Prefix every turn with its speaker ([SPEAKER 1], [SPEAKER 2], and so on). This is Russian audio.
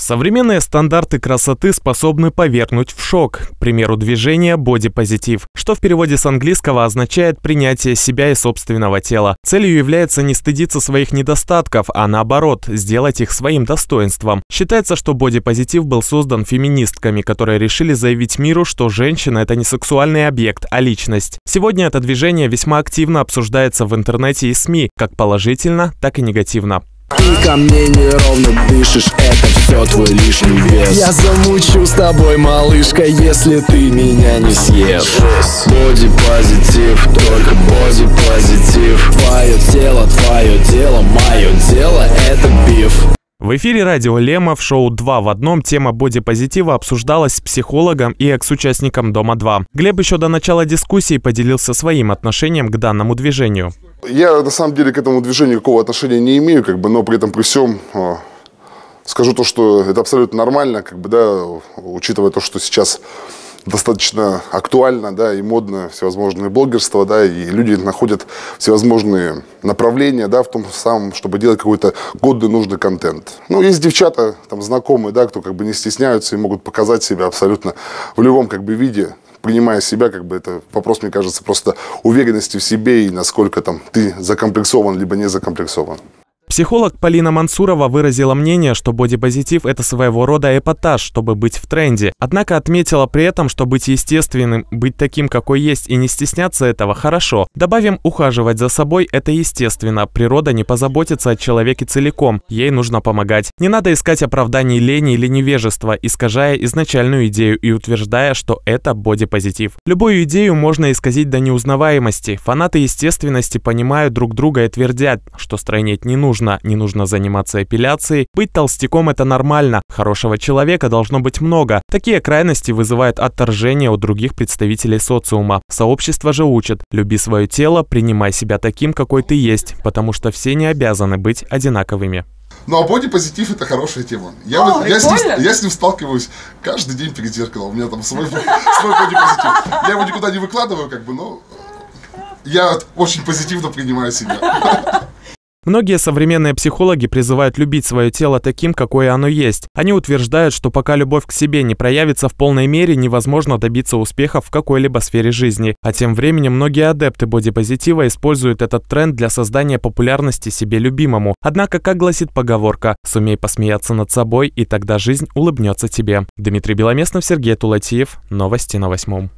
[SPEAKER 1] Современные стандарты красоты способны повергнуть в шок, к примеру, движение бодипозитив, что в переводе с английского означает принятие себя и собственного тела. Целью является не стыдиться своих недостатков, а наоборот, сделать их своим достоинством. Считается, что бодипозитив был создан феминистками, которые решили заявить миру, что женщина – это не сексуальный объект, а личность. Сегодня это движение весьма активно обсуждается в интернете и СМИ, как положительно, так и негативно.
[SPEAKER 2] Ты ко мне неровно дышишь, это все твой лишний вес Я замучу с тобой, малышка, если ты меня не съешь Боди позитив, только боди позитив Твое тело, твое дело, мое дело,
[SPEAKER 1] в эфире радио Лема в шоу «Два в одном» тема бодипозитива обсуждалась с психологом и экс-участником «Дома-2». Глеб еще до начала дискуссии поделился своим отношением к данному движению.
[SPEAKER 2] Я на самом деле к этому движению никакого отношения не имею, как бы, но при этом при всем а, скажу то, что это абсолютно нормально, как бы, да, учитывая то, что сейчас достаточно актуально, да, и модно всевозможные блогерство, да, и люди находят всевозможные направления, да, в том самом, чтобы делать какой-то годный нужный контент. Ну, есть девчата, там, знакомые, да, кто как бы не стесняются и могут показать себя абсолютно в любом, как бы, виде, принимая себя, как бы это вопрос, мне кажется, просто уверенности в себе и насколько там ты закомплексован, либо не закомплексован.
[SPEAKER 1] Психолог Полина Мансурова выразила мнение, что бодипозитив – это своего рода эпатаж, чтобы быть в тренде. Однако отметила при этом, что быть естественным, быть таким, какой есть, и не стесняться этого – хорошо. Добавим, ухаживать за собой – это естественно. Природа не позаботится о человеке целиком, ей нужно помогать. Не надо искать оправданий лени или невежества, искажая изначальную идею и утверждая, что это бодипозитив. Любую идею можно исказить до неузнаваемости. Фанаты естественности понимают друг друга и твердят, что стройнеть не нужно нужно, не нужно заниматься эпиляцией. Быть толстяком это нормально, хорошего человека должно быть много. Такие крайности вызывают отторжение у других представителей социума. Сообщество же учит, люби свое тело, принимай себя таким, какой ты есть, потому что все не обязаны быть одинаковыми.
[SPEAKER 2] Ну а бодипозитив это хорошая тема. Я, О, я, с ним, я с ним сталкиваюсь каждый день перед зеркалом. У меня там свой, свой бодипозитив. Я его никуда не выкладываю, как бы, но я очень позитивно принимаю себя.
[SPEAKER 1] Многие современные психологи призывают любить свое тело таким, какое оно есть. Они утверждают, что пока любовь к себе не проявится в полной мере, невозможно добиться успеха в какой-либо сфере жизни. А тем временем многие адепты бодипозитива используют этот тренд для создания популярности себе любимому. Однако, как гласит поговорка, сумей посмеяться над собой, и тогда жизнь улыбнется тебе. Дмитрий Беломестнов, Сергей Тулатиев. Новости на восьмом.